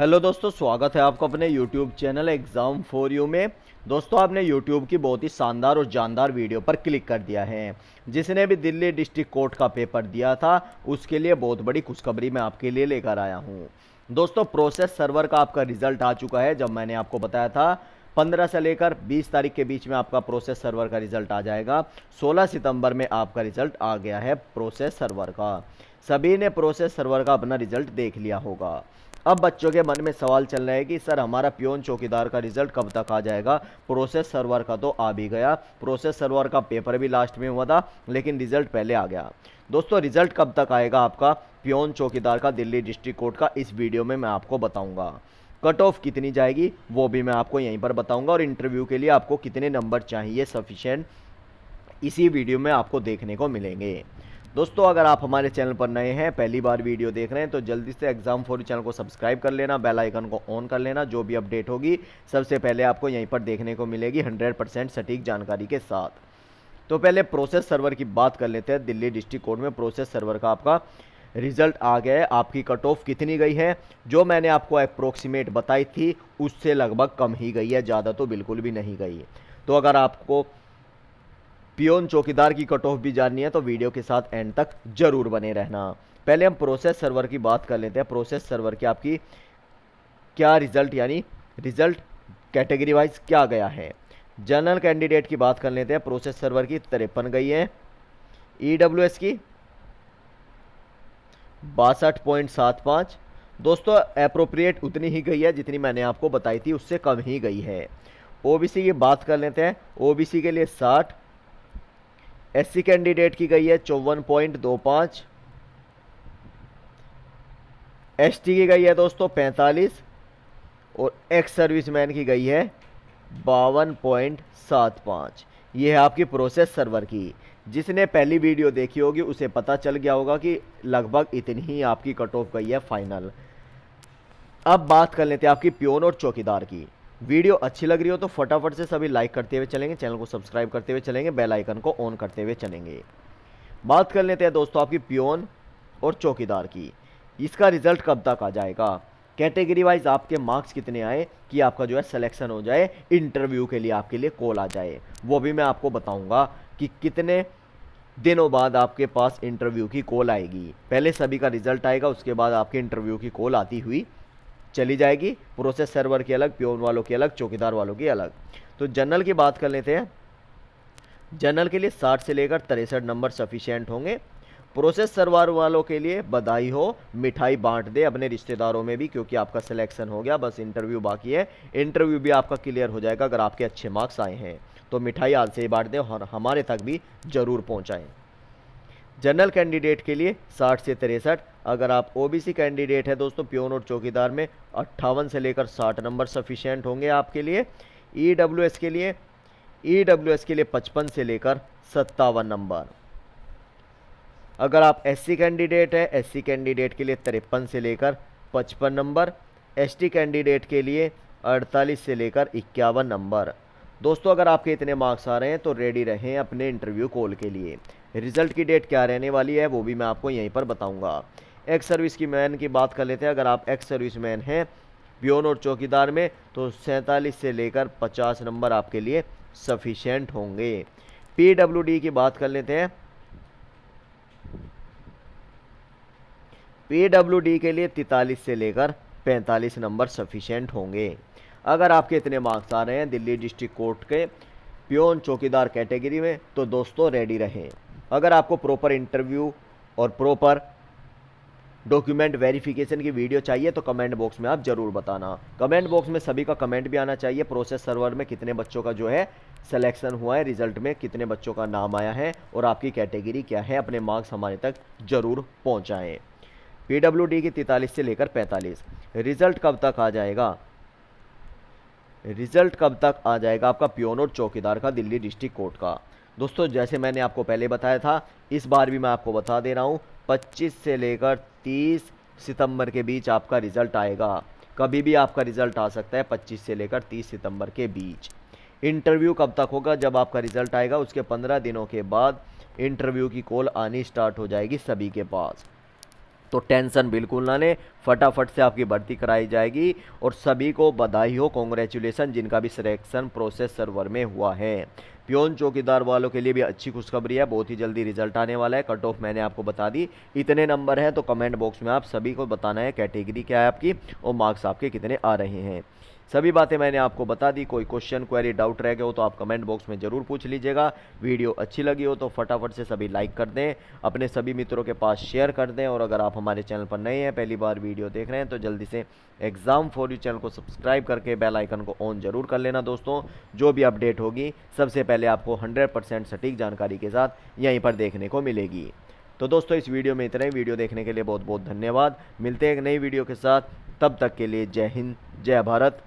hello दोस्तों स्वागत है आपको अपने YouTube channel exam for you में दोस्तों आपने यूट्यूब की बहुत ही शानदार और जानदार वीडियो पर क्लिक कर दिया है जिसने भी दिल्ली डिस्ट्रिक्ट कोर्ट का पेपर दिया था उसके लिए बहुत बड़ी खुशखबरी मैं आपके लिए लेकर आया हूँ दोस्तों प्रोसेस सर्वर का आपका रिजल्ट आ चुका है जब मैंने आपको बताया था पंद्रह से लेकर बीस तारीख के बीच में आपका प्रोसेस सर्वर का रिजल्ट आ जाएगा सोलह सितंबर में आपका रिजल्ट आ गया है प्रोसेस सर्वर का सभी ने प्रोसेस सर्वर का अपना रिजल्ट देख लिया होगा अब बच्चों के मन में सवाल चल रहा है कि सर हमारा प्योन चौकीदार का रिजल्ट कब तक आ जाएगा प्रोसेस सर्वर का तो आ भी गया प्रोसेस सर्वर का पेपर भी लास्ट में हुआ था लेकिन रिजल्ट पहले आ गया दोस्तों रिजल्ट कब तक आएगा आपका प्योन चौकीदार का दिल्ली डिस्ट्रिक्ट कोर्ट का इस वीडियो में मैं आपको बताऊँगा कट ऑफ कितनी जाएगी वो भी मैं आपको यहीं पर बताऊँगा और इंटरव्यू के लिए आपको कितने नंबर चाहिए सफिशेंट इसी वीडियो में आपको देखने को मिलेंगे दोस्तों अगर आप हमारे चैनल पर नए हैं पहली बार वीडियो देख रहे हैं तो जल्दी से एग्जाम फोर चैनल को सब्सक्राइब कर लेना बेल आइकन को ऑन कर लेना जो भी अपडेट होगी सबसे पहले आपको यहीं पर देखने को मिलेगी 100% सटीक जानकारी के साथ तो पहले प्रोसेस सर्वर की बात कर लेते हैं दिल्ली डिस्ट्रिक्ट कोर्ट में प्रोसेस सर्वर का आपका रिजल्ट आ गया है आपकी कट ऑफ कितनी गई है जो मैंने आपको अप्रोक्सीमेट बताई थी उससे लगभग कम ही गई है ज़्यादा तो बिल्कुल भी नहीं गई है तो अगर आपको पियोन चौकीदार की कट ऑफ भी जाननी है तो वीडियो के साथ एंड तक जरूर बने रहना पहले हम प्रोसेस सर्वर की बात कर लेते हैं प्रोसेस सर्वर की आपकी क्या रिजल्ट यानी रिजल्ट कैटेगरी वाइज क्या गया है जनरल कैंडिडेट की बात कर लेते हैं प्रोसेस सर्वर की तिरपन गई है ई e की बासठ पॉइंट सात पाँच दोस्तों अप्रोप्रिएट उतनी ही गई है जितनी मैंने आपको बताई थी उससे कम ही गई है ओबीसी की बात कर लेते हैं ओबीसी के लिए साठ एससी कैंडिडेट की गई है चौवन पॉइंट दो पाँच एस की गई है दोस्तों पैंतालीस और एक्स सर्विसमैन की गई है बावन पॉइंट सात पाँच ये है आपकी प्रोसेस सर्वर की जिसने पहली वीडियो देखी होगी उसे पता चल गया होगा कि लगभग इतनी ही आपकी कट ऑफ गई है फाइनल अब बात कर लेते हैं आपकी प्योन और चौकीदार की वीडियो अच्छी लग रही हो तो फटाफट से सभी लाइक करते हुए चलेंगे चैनल को सब्सक्राइब करते हुए चलेंगे बेल आइकन को ऑन करते हुए चलेंगे बात कर लेते हैं दोस्तों आपकी प्योन और चौकीदार की इसका रिजल्ट कब तक आ जाएगा कैटेगरी वाइज आपके मार्क्स कितने आए कि आपका जो है सिलेक्शन हो जाए इंटरव्यू के लिए आपके लिए कॉल आ जाए वो भी मैं आपको बताऊँगा कि कितने दिनों बाद आपके पास इंटरव्यू की कॉल आएगी पहले सभी का रिजल्ट आएगा उसके बाद आपके इंटरव्यू की कॉल आती हुई चली जाएगी प्रोसेस सर्वर की अलग प्योन वालों की अलग चौकीदार वालों की अलग तो जनरल की बात कर लेते हैं जनरल के लिए साठ से लेकर तिरसठ नंबर सफिशियंट होंगे प्रोसेस सर्वर वालों के लिए बधाई हो मिठाई बांट दे अपने रिश्तेदारों में भी क्योंकि आपका सिलेक्शन हो गया बस इंटरव्यू बाकी है इंटरव्यू भी आपका क्लियर हो जाएगा अगर आपके अच्छे मार्क्स आए हैं तो मिठाई आज से ही बांट दें और हमारे तक भी ज़रूर पहुँचाएँ जनरल कैंडिडेट के लिए साठ से तिरसठ अगर आप ओबीसी कैंडिडेट है दोस्तों प्योन और चौकीदार में अट्ठावन से लेकर साठ नंबर सफिशेंट होंगे आपके लिए ई e के लिए ई e के लिए पचपन से लेकर सत्तावन नंबर अगर आप एससी कैंडिडेट है एससी कैंडिडेट के लिए तिरपन से लेकर पचपन नंबर एसटी कैंडिडेट के लिए अड़तालीस से लेकर इक्यावन नंबर दोस्तों अगर आपके इतने मार्क्स आ रहे हैं तो रेडी रहें अपने इंटरव्यू कॉल के लिए रिजल्ट की डेट क्या रहने वाली है वो भी मैं आपको यहीं पर बताऊंगा एक्स सर्विस की मैन की बात कर लेते हैं अगर आप एक्स सर्विस मैन हैं प्योन और चौकीदार में तो सैंतालीस से लेकर पचास नंबर आपके लिए सफिशेंट होंगे पी डब्ल्यू डी की बात कर लेते हैं पी डब्ल्यू डी के लिए तैतालीस से लेकर पैंतालीस नंबर सफिशेंट होंगे अगर आपके इतने मार्क्स आ रहे हैं दिल्ली डिस्ट्रिक्ट कोर्ट के प्योन चौकीदार कैटेगरी में तो दोस्तों रेडी रहें अगर आपको प्रॉपर इंटरव्यू और प्रॉपर डॉक्यूमेंट वेरिफिकेशन की वीडियो चाहिए तो कमेंट बॉक्स में आप ज़रूर बताना कमेंट बॉक्स में सभी का कमेंट भी आना चाहिए प्रोसेस सर्वर में कितने बच्चों का जो है सिलेक्शन हुआ है रिजल्ट में कितने बच्चों का नाम आया है और आपकी कैटेगरी क्या है अपने मार्क्स हमारे तक ज़रूर पहुँचाएँ पी की तैतालीस से लेकर पैंतालीस रिजल्ट कब तक आ जाएगा रिजल्ट कब तक आ जाएगा आपका प्योन और चौकीदार का दिल्ली डिस्ट्रिक्ट कोर्ट का दोस्तों जैसे मैंने आपको पहले बताया था इस बार भी मैं आपको बता दे रहा हूँ 25 से लेकर 30 सितंबर के बीच आपका रिज़ल्ट आएगा कभी भी आपका रिज़ल्ट आ सकता है 25 से लेकर 30 सितंबर के बीच इंटरव्यू कब तक होगा जब आपका रिज़ल्ट आएगा उसके 15 दिनों के बाद इंटरव्यू की कॉल आनी स्टार्ट हो जाएगी सभी के पास तो टेंशन बिल्कुल ना लें फटाफट से आपकी भर्ती कराई जाएगी और सभी को बधाई हो कॉन्ग्रेचुलेसन जिनका भी सिलेक्शन प्रोसेस सर्वर में हुआ है प्योन चौकीदार वालों के लिए भी अच्छी खुशखबरी है बहुत ही जल्दी रिजल्ट आने वाला है कट ऑफ मैंने आपको बता दी इतने नंबर हैं तो कमेंट बॉक्स में आप सभी को बताना है कैटेगरी क्या है आपकी और मार्क्स आपके कितने आ रहे हैं सभी बातें मैंने आपको बता दी कोई क्वेश्चन क्वेरी डाउट रह गए हो तो आप कमेंट बॉक्स में ज़रूर पूछ लीजिएगा वीडियो अच्छी लगी हो तो फटाफट से सभी लाइक कर दें अपने सभी मित्रों के पास शेयर कर दें और अगर आप हमारे चैनल पर नए हैं पहली बार वीडियो देख रहे हैं तो जल्दी से एग्ज़ाम फॉर यू चैनल को सब्सक्राइब करके बेल आइकन को ऑन जरूर कर लेना दोस्तों जो भी अपडेट होगी सबसे पहले आपको हंड्रेड सटीक जानकारी के साथ यहीं पर देखने को मिलेगी तो दोस्तों इस वीडियो में इतना ही वीडियो देखने के लिए बहुत बहुत धन्यवाद मिलते हैं एक नई वीडियो के साथ तब तक के लिए जय हिंद जय भारत